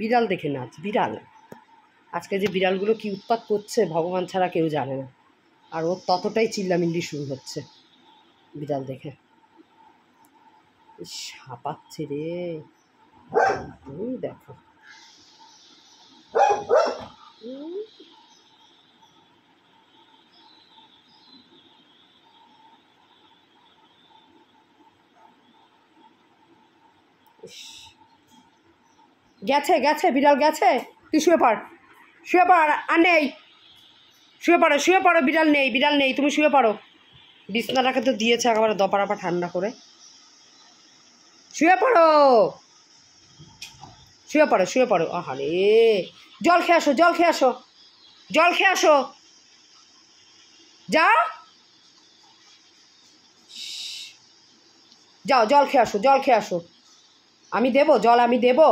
বিড়াল দেখে নাচ বিড়াল আজকে যে বিড়ালগুলো কি উৎপাত করছে ভগবান ছাড়া কেউ জানে না আর ওর ততটাই চিল্লামিল্লি শুরু হচ্ছে বিড়াল দেখে সাপাচ্ছে রে দেখো ইস গেছে গেছে বিড়াল গেছে তুই শুয়ে পড় শুয়ে পড় আর নেই শুয়ে পড়ো শুয়ে পড়ো বিড়াল নেই বিড়াল নেই তুমি শুয়ে পড়ো বিছনাটাকে তো দিয়েছে একেবারে দপারাপা ঠান্ডা করে শুয়ে পড়ো শুয়ে পড়ো শুয়ে পড়ো আহারে জল খেয়ে আসো জল খেয়ে আসো জল খেয়ে আসো যা যাও জল খেয়ে আসো জল খেয়ে আসো আমি দেব জল আমি দেবো